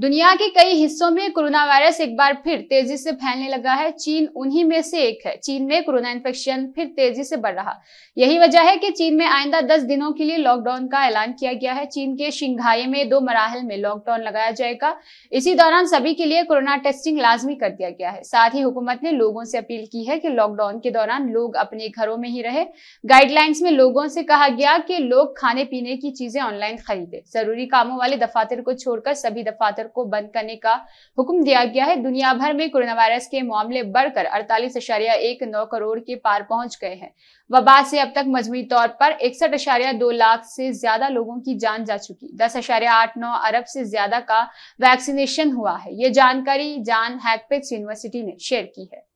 दुनिया के कई हिस्सों में कोरोना वायरस एक बार फिर तेजी से फैलने लगा है चीन उन्हीं में से एक है चीन में कोरोना इन्फेक्शन फिर तेजी से बढ़ रहा यही वजह है कि चीन में आइंदा 10 दिनों के लिए लॉकडाउन का ऐलान किया गया है चीन के शिंघाई में दो मराहल में लॉकडाउन लगाया जाएगा इसी दौरान सभी के लिए कोरोना टेस्टिंग लाजमी कर दिया गया है साथ ही हुकूमत ने लोगों से अपील की है कि लॉकडाउन के दौरान लोग अपने घरों में ही रहे गाइडलाइंस में लोगों से कहा गया कि लोग खाने पीने की चीजें ऑनलाइन खरीदे जरूरी कामों वाले दफातर को छोड़कर सभी दफातर दफ्तर को बंद करने का हुक्म दिया गया है दुनिया भर में कोरोना वायरस के मामले बढ़कर अड़तालीस अशारिया एक नौ करोड़ के पार पहुंच गए हैं वबा से अब तक मजमूरी तौर पर इकसठ अशारिया दो लाख से ज्यादा लोगों की जान जा चुकी दस अशारिया आठ नौ अरब से ज्यादा का वैक्सीनेशन हुआ है ये जानकारी जान हैकपेक्स यूनिवर्सिटी ने शेयर की है